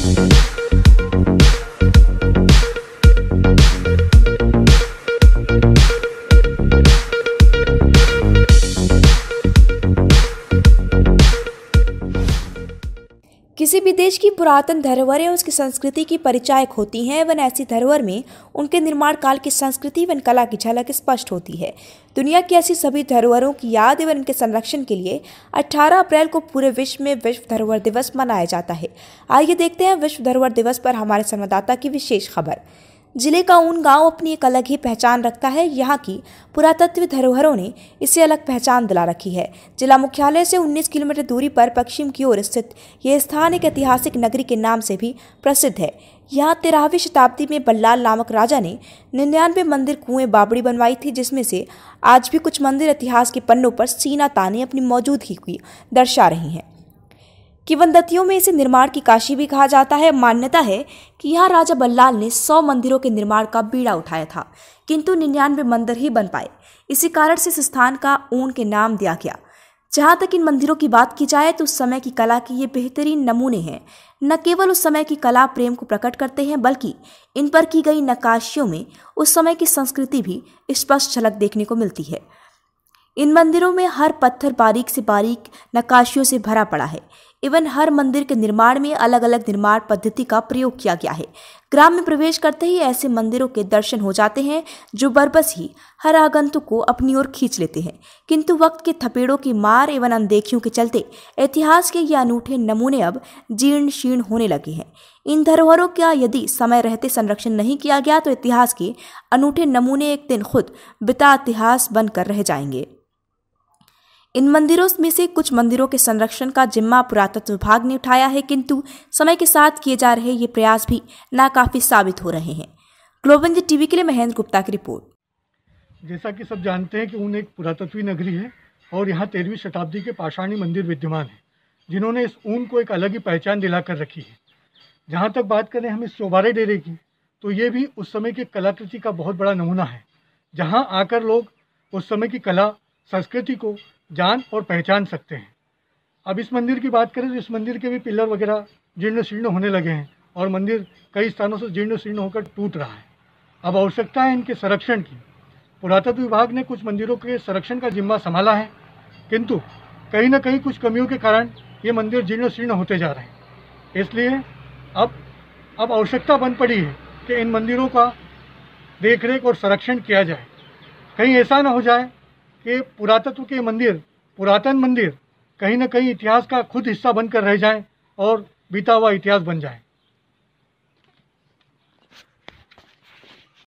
Thank किसी भी देश की पुरातन धरोहर या उसकी संस्कृति की परिचायक होती हैं एवं ऐसी धरोहर में उनके निर्माण काल की संस्कृति एवं कला की झलक स्पष्ट होती है दुनिया की ऐसी सभी धरोहरों की याद एवं उनके संरक्षण के लिए 18 अप्रैल को पूरे विश्व में विश्व धरोहर दिवस मनाया जाता है आइए देखते हैं विश्व धरोहर दिवस पर हमारे संवाददाता की विशेष खबर जिले का ऊन गांव अपनी एक अलग ही पहचान रखता है यहाँ की पुरातत्व धरोहरों ने इसे अलग पहचान दिला रखी है जिला मुख्यालय से 19 किलोमीटर दूरी पर पश्चिम की ओर स्थित ये स्थान एक ऐतिहासिक नगरी के नाम से भी प्रसिद्ध है यहाँ तेरहवीं शताब्दी में बल्लाल नामक राजा ने निन्यानवे मंदिर कुएं बाबड़ी बनवाई थी जिसमें से आज भी कुछ मंदिर इतिहास के पन्नों पर सीना ताने अपनी मौजूदगी की दर्शा रही हैं किवंदतियों में इसे निर्माण की काशी भी कहा जाता है मान्यता है कि यहाँ राजा बल्लाल ने सौ मंदिरों के निर्माण का बीड़ा उठाया था किंतु निन्यानवे मंदिर ही बन पाए इसी कारण से इस स्थान का ऊन के नाम दिया गया जहाँ तक इन मंदिरों की बात की जाए तो उस समय की कला के ये बेहतरीन नमूने हैं न केवल उस समय की कला प्रेम को प्रकट करते हैं बल्कि इन पर की गई नक्काशियों में उस समय की संस्कृति भी स्पष्ट झलक देखने को मिलती है इन मंदिरों में हर पत्थर बारीक से बारीक नक्काशियों से भरा पड़ा है एवं हर मंदिर के निर्माण में अलग अलग निर्माण पद्धति का प्रयोग किया गया है ग्राम में प्रवेश करते ही ऐसे मंदिरों के दर्शन हो जाते हैं जो बरबस ही हर आगंतुक को अपनी ओर खींच लेते हैं किंतु वक्त के थपेड़ों की मार एवं अनदेखियों के चलते इतिहास के ये अनूठे नमूने अब जीर्ण शीर्ण होने लगे हैं इन धरोहरों का यदि समय रहते संरक्षण नहीं किया गया तो इतिहास के अनूठे नमूने एक दिन खुद बिता इतिहास बनकर रह जाएंगे इन मंदिरों में से कुछ मंदिरों के संरक्षण का जिम्मा पुरातत्व विभाग ने उठाया है किंतु समय के साथ किए जा रहे ये प्रयास भी नाकाफी साबित हो रहे हैं ग्लोबंज टीवी के लिए महेंद्र गुप्ता की रिपोर्ट जैसा कि सब जानते हैं कि उन एक पुरातत्वी नगरी है और यहाँ तेरहवीं शताब्दी के पाषाणी मंदिर विद्यमान है जिन्होंने इस ऊन को एक अलग ही पहचान दिलाकर रखी है जहाँ तक बात करें हम इस चौबारे डेरे की तो ये भी उस समय की कलाकृति का बहुत बड़ा नमूना है जहाँ आकर लोग उस समय की कला संस्कृति को जान और पहचान सकते हैं अब इस मंदिर की बात करें तो इस मंदिर के भी पिलर वगैरह जीर्ण शीर्ण होने लगे हैं और मंदिर कई स्थानों से जीर्ण शीर्ण होकर टूट रहा है अब आवश्यकता है इनके संरक्षण की पुरातत्व विभाग ने कुछ मंदिरों के संरक्षण का जिम्मा संभाला है किंतु कहीं ना कहीं कुछ कमियों के कारण ये मंदिर जीर्ण शीर्ण होते जा रहे हैं इसलिए अब अब आवश्यकता बन पड़ी है कि इन मंदिरों का देखरेख और संरक्षण किया जाए कहीं ऐसा ना हो जाए कि पुरातत्व के मंदिर पुरातन मंदिर कहीं ना कहीं इतिहास का खुद हिस्सा बनकर रह जाएं और बीता हुआ इतिहास बन जाए